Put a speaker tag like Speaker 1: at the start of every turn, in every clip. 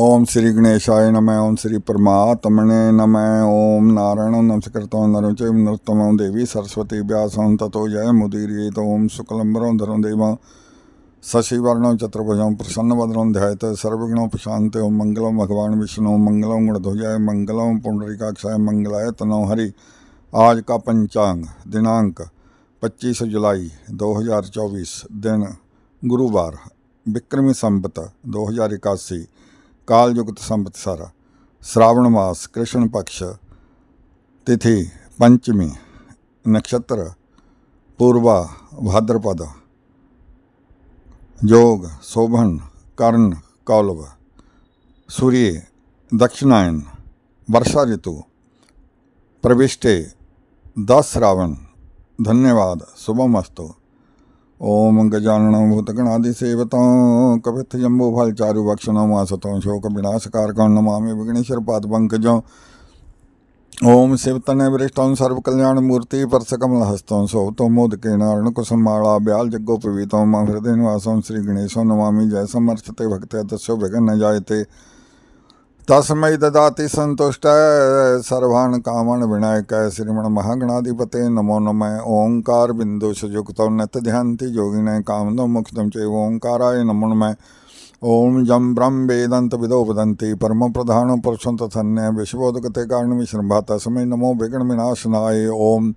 Speaker 1: ओम श्री गणेशाय नमः ओम श्री परमात्मने नमः ओम नारायण नमस्कृतौ नरचय नृत्तमौ देवी सरस्वती व्यासं ततो जय मुदीरियेत ओम शुक्लम्बरं धरं देवं प्रसन्न चतुर्भुजं प्रसन्नवदनं सर्वगुणों सर्वगुणोपशान्ते ओं मंगलम भगवान विष्णु मङ्गलं गुणध्वजाय मङ्गलं पुण्डरीकाक्षाय मंगलाय तनो हरि आज का पंचांग दिनांक 25 जुलाई 2024 दिन गुरुवार विक्रमी संपत दो हज़ार इक्यासी कालयुगत संवत्सर श्रावण मास कृष्ण पक्ष तिथि पंचमी नक्षत्र पूर्वा भाद्रपद योग शोभन कर्ण कौलव सूर्य दक्षिणायन वर्षा ऋतु प्रविष्टे दस श्रावण धन्यवाद शुभमस्तु ओम गजानन भूतगणादि सेवता कविथ जम्बो फल चारु वक्षणों वासतों शोक विनाशकार कौन नमामि विघ्नेश्वर पाद पंकजों ओम शिवतने वृष्टों सर्वकल्याण मूर्ति परस कमल हस्तों सोहतो मोदकेण अरुणकुसुमाला व्याल जग्गो पवीतों हृदय निवासों श्री गणेशों नमामि जय समर्चते भक्त तस्व विघ्न न जायते तस्मै ददाति सन्तुष्ट सर्वान् कामण विनायक श्रीमण महागणाधिपते नमो नम ओंकार बिंदु सुयुक्त नत ध्याति योगिन कामदो मुक्तम ओंकाराय नमो नम ओं जम ब्रम वेदंत विदो वदंती परम प्रधान पुरुषों तथन्य विश्वोदगते कारण विश्रम्भा तस्मै नमो विघ्न विनाशनाय ओम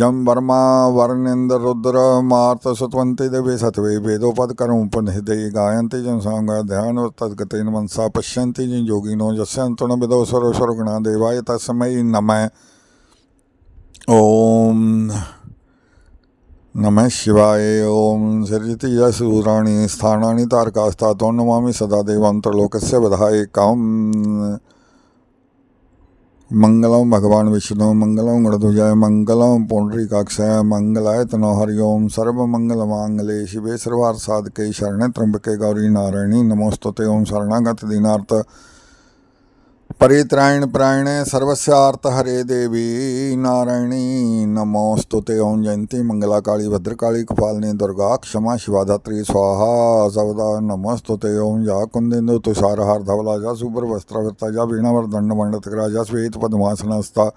Speaker 1: यम वर्मा वर्णेन्द्र रुद्र मार्त सुतवंते देवे सत्वे वेदोपद करुं पुनहृदय गायन्ति जिन सांग ध्यान तदगतेन मनसा पश्यन्ति जिन योगिनो यस्यन्तुण विदो सर्वस्वरुगणा देवाय तस्मै नमः ओम नमः शिवाय ओम सृजति स्थानी तारकास्ता तो नमा सदा देवं त्रिलोकस्य बधाय काम ਮੰਗਲੋਂ ਭਗਵਾਨ ਵਿਸ਼ਨੂੰ ਮੰਗਲੋਂ ਗੁਰਦੁਜਾਇ ਮੰਗਲੋਂ ਪੌਂਡਰੀ ਕਾਕਸੈ ਮੰਗਲਾਇ ਤਨੋ ਹਰਿਓਮ ਸਰਬ ਮੰਗਲ ਮੰਗਲੇ ਸ਼ਿਵੇ ਸਰਵਾਰ ਸਾਧਕੇ ਸ਼ਰਣੇ ਤ੍ਰੰਬਕੇ ਗੌਰੀ ਨਾਰਾਇਣੀ ਤੇ ਓਮ ਸਰਣਾਗਤ ਦੀਨਾਰਤ परित्रायण प्राण सर्वस्यार्थ हरे देवी नारायणी नमोस्तुते ओं जयंती मंगला काली भद्रकाली कपालिनी दुर्गा क्षमा शिवाधात्री स्वाहा सवदा नमोस्तु ओं जा कुंदेन्दु तुषारहार धवला जा सुपर वस्त्रवृत्ता जा वीणावर दंड मंडतकरा जा श्वेत पद्मासनस्था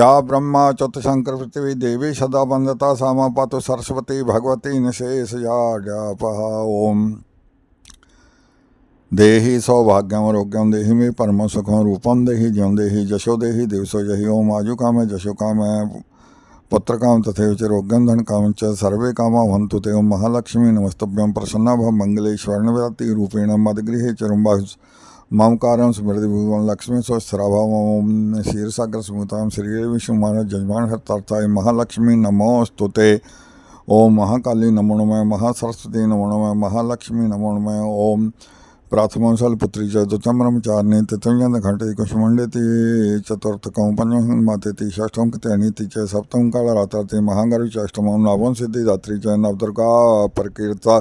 Speaker 1: या ब्रह्मा चतुशंकर पृथ्वी देवी सदा वंदता सामा पातु सरस्वती भगवती निशेष या ड्यापहा ओम देहि सौभाग्यम आरोग्यम देहि में परम सुखम रूपम देहि ज्यों देहि जशो देहि दिवसो जहि ओम आजु काम है जशो काम है पुत्र काम तथे चिरोग्यम धन काम च सर्वे काम हंतु ते ओम महालक्ष्मी नमस्तभ्यम प्रसन्ना भव मंगलेश्वरण व्रति रूपेण मदगृहे चिरुम्बा ममकार स्मृति भुवन लक्ष्मी स्वस्थराभाव शीर्षाग्र स्मृता श्री विष्णु मानव जजमान हर्तार्थाय महालक्ष्मी नमोस्तुते ओम महाकाली नमो नमः महासरस्वती नमो नमः महालक्ष्मी नमो नमः ओम प्राथमोऽसल् पुत्री च दुचम्रं चारणीति तुञ्जन्दघण्टि कुष्मण्डिति चतुर्थकं पञ्चमं मातेति षष्ठं कृतणीति च सप्तं कालरात्रति महाङ्गरि च अष्टमं नवं सिद्धिदात्री च नवदुर्गा प्रकीर्ता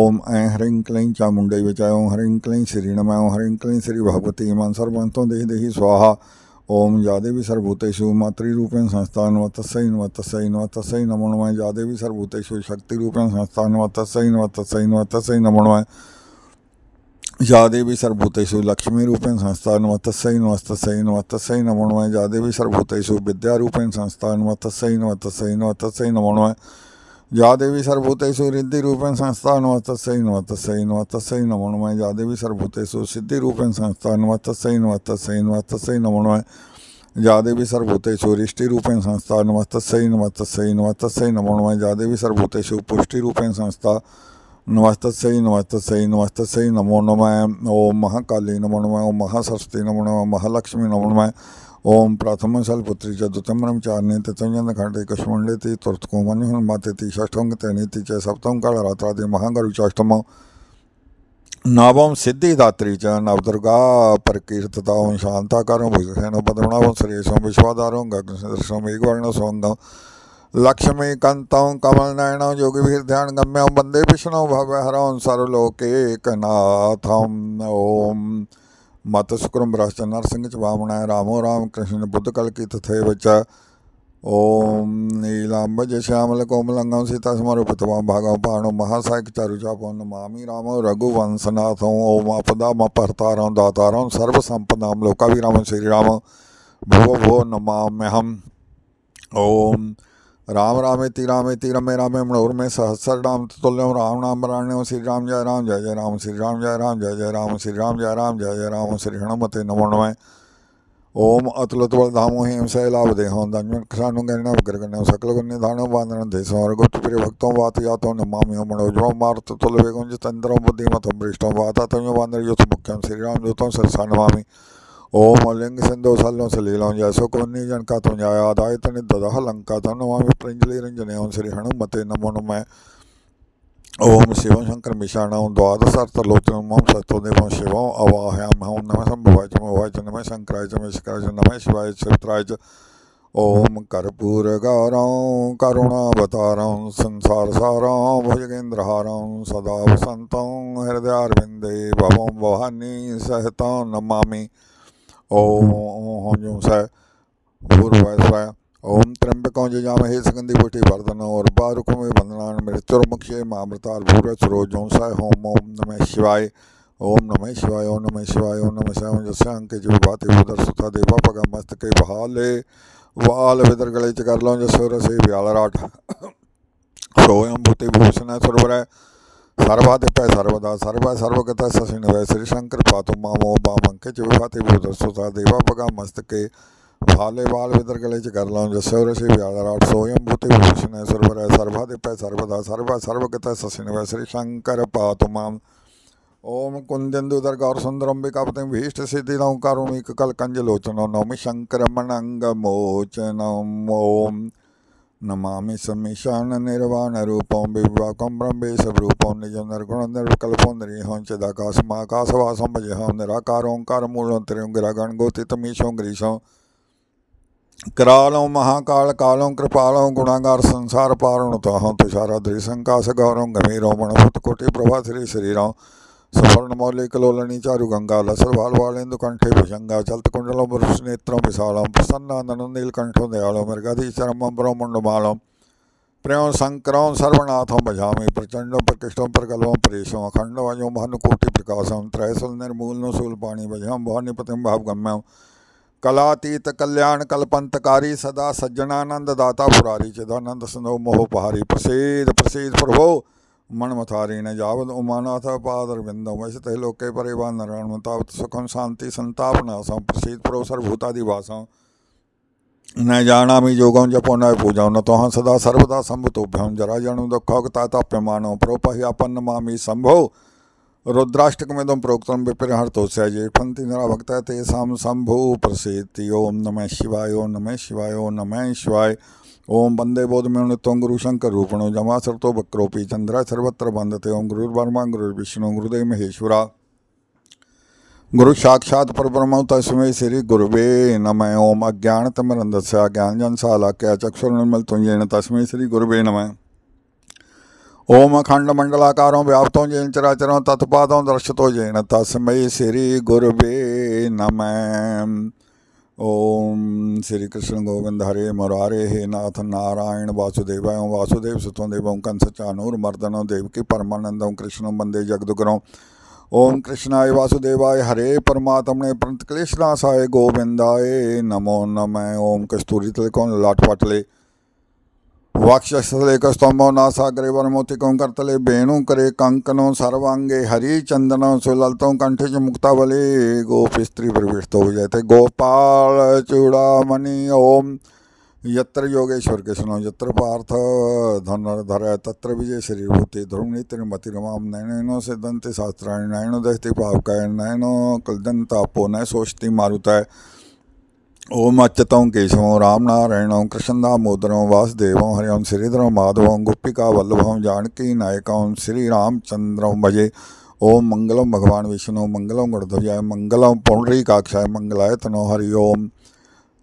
Speaker 1: ओम ऐं ह्रीं क्लीं चामुण्डै विचाय ओं ह्रीं क्लीं श्रीणमय ओं ह्रीं क्लीं श्री भगवती मन सर्वन्तो देहि देहि स्वाहा ओम जादेवी सर्वभूतेषु मातृपेण संस्थान व तस्सै नव तस्सै नव नमो नमः जादेवी सर्वभूतेषु शक्तिरूपेण संस्थान व तस्सै नव तस्सै नमो नमः या देवी सर्वभूतेषु लक्ष्मीरूपेण संस्थानम तस्सै नमः तस्सै नमः नमो नमः या देवी सर्वभूतेषु विद्यारूपेण संस्थानम तस्सै नमः नमो नमः या देवी सर्वभूतेषु रिद्धिरूपेण संस्थानम तस्सै नमः तस्सै नमः तस्सै नमो नमः या देवी सर्वभूतेषु सिद्धिरूपेण संस्थानम नमो नमः या देवी सर्वभूतेषु रिष्टिरूपेण संस्था नमः तस्सै नमः नमो नमः या सर्वभूतेषु पुष्टिरूपेण संस्था नमस्त सही नमस्त सही नमस्त सही नमो नमः ओम महाकाली नमो नमः ओम महासरस्वती नमो नमः महालक्ष्मी नमो नमः ओम प्राथम शलपुत्री चतुतम चारणी तथमचंदखंडे कष्मंडेति तुर्थको मनोहन मातेति षष्ठम तैनीति च सप्तम कालरात्रादि महागरुचाष्टम नवम सिद्धिदात्री च नवदुर्गा परकीर्तताओं शांताकारों भुजसेनों पद्मनाभों सुरेशों विश्वादारों गगनदर्शनों मेघवर्णसौंगम लक्ष्मीकान्तौ कमलनयनौ योगिभिर्ध्यानगम्यौ वन्दे विष्णौ भवहरौ सर्वलोकेकनाथं ॐ मतशुक्रं भ्रश्च नरसिंह च वामणाय रामो रामकृष्ण बुद्धकल्की तथैव च ॐ नीलाम्बजश्यामलकोमलङ्गं सीतास्मरूपितवां भागं पाणो ओम नमामि मरता रघुवंशनाथं दाता आपदामपहर्तारं सर्व सर्वसम्पदां लोकाभिरामं श्रीरामं भुवो भो नमाम्यहम् ॐ राम राम रामेति रामेति रमे रामे मनोरमे सहस्र राम तुल्यम राम राम बराण्यम श्री राम जय राम जय जय राम श्री राम जय राम जय जय राम श्री राम जय राम जय जय राम श्री नमो नमोणमय ओम धामो हेम शैलाव देहों दंजनक्षानुगण्य अग्रगण्य सकल गुण्य धानो बांधन देशों और गुप्त प्रिय भक्तों वात यातों नमामि हम मनोजों मार्त तुल वेगुंज तंत्रों बुद्धिमतम वृष्टों वाता तमय बांधर युत मुख्यम श्री राम दूतों सरसा नमामि ओम लिंग सिंधु सलों सलीलों जैसो कोनी जनका तुझा आदाय तनि ददा लंका तन वामी प्रंजलि रंजन्यों श्री हनुमते नमो नमः ओम शिव शंकर मिशाणाऊं द्वादश अर्थलोचन मम सत्वदेव शिव अवाहयाम हम नम संभवाय च मोहाय च नम शंकराय च मे च नम शिवाय क्षेत्राय च ओम कर्पूर गौरव करुणावतारं संसार सारं भुजगेन्द्रहारं सदा वसन्तं हृदयारविन्दे भवं भवानी सहता नमामि ओम हंसाय भूर्वाय स्वाय ओम त्र्यंबकों जिजामहे सुगंधि पुष्टि वर्धन और बारुकुमे वंदना मृत्युर्मुख्य मामृतार भूर सरोजोंसाय होम ओम नमः शिवाय ओम नमः शिवाय ओम नमः शिवाय ओम नमः शिवाय जस्यांक जीव भाति उदर सुता देवा पग मस्तके बहाले वाल विदर गले चकरलों जसोर से व्यालराट सोयम भूति भूषण सुरवराय सर्वाधिप सर्वदा सर्व सर्वगत सशिणव श्रीशंकर पातु मामो मामंके चिभाति भूतस्तुता देवापगा मस्तके भाले बाल विदर्गले करलों जस्वरषि व्यालराट सोयम भूति भूषण सुरवर सर्वाधिप सर्वदा सर्व सर्वगत सशिणव श्रीशंकर पातु माम ओम कुंदेन्दुदर्ग और सुंदरम्बिकापति भीष्ट सिद्धिदं कारुणिक कलकंजलोचनो नौमि शंकर मनंग मोचनम ओम नमा समीशान निर्वाण रूपं विवाकं ब्रह्मेशरूपं निजनर्गुणनिर्विकल्पं निरीहं चिदाकाशमाकाशवासं भजेहं निराकारोङ्कारमूलं त्रियुङ्गिरागणगोतितमीशं ग्रीशों करालों महाकाल कालों कृपालों गुणागार संसार पारणुतः तुषाराद्रिशंकाश गौरव गंभीरों मणभूत कोटि प्रभा श्री शरीरों సువర్ణమౌళికలోలని చారుగంగా లసరవాళ్ళేందు కంఠే భుజంగా చల్తకుండలం వృషనేత్రం విశాలం ప్రసన్నానందనం నీలకంఠం దయాళం మృగధీశరం బ్రహ్మండుమాలం ప్రేమ సంక్రమం సర్వనాథం భజామి ప్రచండం ప్రకృష్టం ప్రగల్వం పరేశం అఖండవయం భానుకోటి ప్రకాశం త్రయసుల నిర్మూలనం శూల్పాణి భజాం భానిపతిం భావగమ్యం कलातीत कल्याण कल्पंतकारी सदा सज्जनानंद दाता पुरारी चिदानंद सनो मोह पहारी प्रसिद्ध प्रसिद्ध प्रभो मणमथारेण यावद् उमानाथ पादरविन्दम् ऐसते लोके परिवा नरण तावत् सुखं शान्ति सन्तापनासं प्रसीत् प्रोसरभूतादिवासं न जानामि योगं जपो न पूजौ न तोह सदा सर्वदा सम्भुतोभ्यं जराजणु दुःखौकताताप्यमाणौ प्रोपह्यापन्न मामि सम्भो रुद्राष्टकमिदं प्रोक्तं विप्रहर्तोस्य जेठन्ति नराभक्त तेषां शम्भुः प्रसीत् ॐ नमः शिवाय ॐ नमः शिवाय ॐ नमः शिवाय ओम बंदे बोध में तों गुरु शंकर रूपणो जमासरतो वक्रोपी चंद्रा सर्वत्र बंद बंदते ओम गुरुर्वर्मा विष्णु गुरुदेव महेश्वरा गुरु साक्षात पर ब्रह्म तस्मय श्री गुरुवे नम ओम अज्ञान तमरंदस्या ज्ञान जन सालाक्या चक्षुर्निर्मल तुंजेन तस्मय श्री गुरुवे नम ओम अखंड मंडलाकारों व्याप्तों जैन चराचरों तत्पादों दर्शतों जैन तस्मय श्री गुरुवे नम ओम श्री कृष्ण गोविंद हरे मुरारे हे नाथ नारायण वासुदेव वासुदेव सुतों देव कंस सचानूर मर्दनो देव की परमानंदों कृष्णों वंदे जगदुगरों
Speaker 2: ओम कृष्णाय
Speaker 1: वासुदेवाय हरे परमात्मने प्रंत क्लेशनाशाय गोविंदाय नमो नमः ओम कस्तूरी तिलकों लाट पाटले वक्षस्थलेकस्तम्भो नासाग्रे वनमोतिकोङ्कर्तले वेणुकरे कङ्कनो सर्वाङ्गे हरिचन्दनो सुललितौ कण्ठे च मुक्तावले गोपीस्त्रीप्रविष्टो विजयते गोपालचूडामणि ॐ यत्र योगेश्वर कृष्णो यत्र पार्थ धनुर्धर तत्र विजय शरीरभूति ध्रुवणी त्रिमति रमाम नयनो से दंत शास्त्राणी नयनो दहति पापकाय नयनो कलदंतापो न सोचती मारुताय ओम अच्युतों केशवों रामनारायणों कृष्णदामोदरों वासुदेवों हरिओं श्रीधरों माधवों गोपिका वल्लभों जानकी नायकों श्री रामचंद्रों भजे ओम मंगलम भगवान विष्णु मंगलम गणध्वजाय मंगलम पौंडरी काक्षाय मंगलाय तनो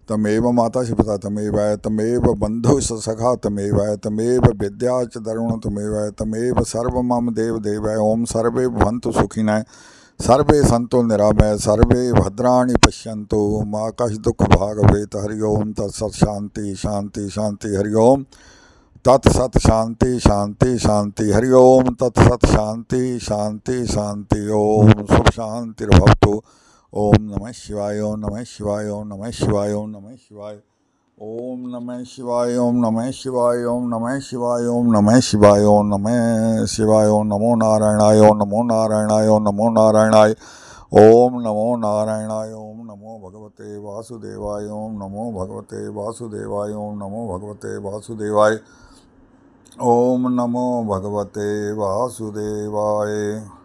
Speaker 1: तमेव माता शिपता तमेवाय तमेव बंधु सखा तमेवाय तमेव विद्या च तमेवाय तमेव सर्व मम देव देवाय ओम सर्वे भवन्तु सुखिनाय सर्वे संतो निरामय सर्वे भद्राणि पश्यन्तु हरिओं कश्दुःखभागभेत् हरि शांति तत्सत्शान्ति शांति शांति हरि हरिओं तत्सत् शांति शांति शान्ति हरि ओं शांति शांति शांति ओम सुख शांतिर्भवतु ओम नमः शिवाय ओम नमः शिवाय ओम नमः शिवाय ओम नमः शिवाय ओम नमः शिवाय ओम नमः शिवाय ओम नमः शिवाय ओम नमः शिवाय ओम नमः शिवाय ओम नमो नारायणाय ओम नमो नारायणाय ओम नमो नारायणाय ओम नमो नारायणाय ओम नमो भगवते वासुदेवाय ओम नमो भगवते वासुदेवाय ओम नमो भगवते वासुदेवाय ओम नमो भगवते वासुदेवाय